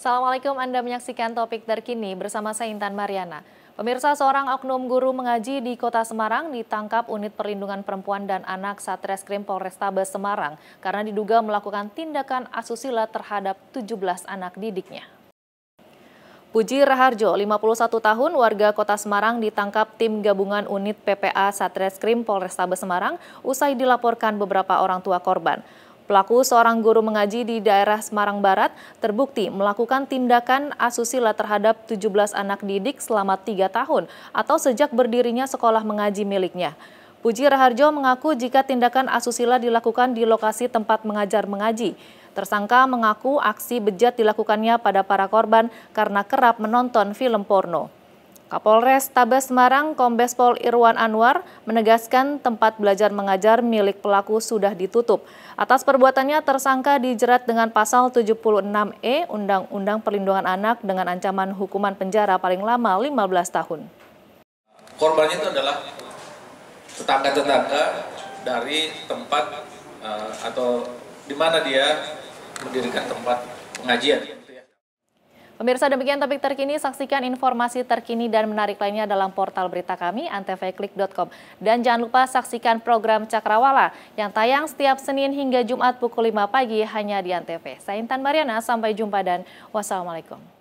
Assalamualaikum Anda menyaksikan topik terkini bersama saya Intan Mariana. Pemirsa seorang oknum guru mengaji di kota Semarang ditangkap unit perlindungan perempuan dan anak Satreskrim Polrestabes Semarang karena diduga melakukan tindakan asusila terhadap 17 anak didiknya. Puji Raharjo, 51 tahun, warga kota Semarang ditangkap tim gabungan unit PPA Satreskrim Polrestabes Semarang usai dilaporkan beberapa orang tua korban. Pelaku seorang guru mengaji di daerah Semarang Barat terbukti melakukan tindakan asusila terhadap 17 anak didik selama 3 tahun atau sejak berdirinya sekolah mengaji miliknya. Puji Raharjo mengaku jika tindakan asusila dilakukan di lokasi tempat mengajar mengaji. Tersangka mengaku aksi bejat dilakukannya pada para korban karena kerap menonton film porno. Kapolres Tabes Semarang Kombes Pol Irwan Anwar menegaskan tempat belajar mengajar milik pelaku sudah ditutup. Atas perbuatannya tersangka dijerat dengan pasal 76E Undang-Undang Perlindungan Anak dengan ancaman hukuman penjara paling lama 15 tahun. Korbannya itu adalah tetangga-tetangga dari tempat eh, atau di mana dia mendirikan tempat pengajian. Pemirsa demikian topik terkini, saksikan informasi terkini dan menarik lainnya dalam portal berita kami antvklik.com. Dan jangan lupa saksikan program Cakrawala yang tayang setiap Senin hingga Jumat pukul 5 pagi hanya di Antv. Saya Intan Mariana, sampai jumpa dan wassalamualaikum.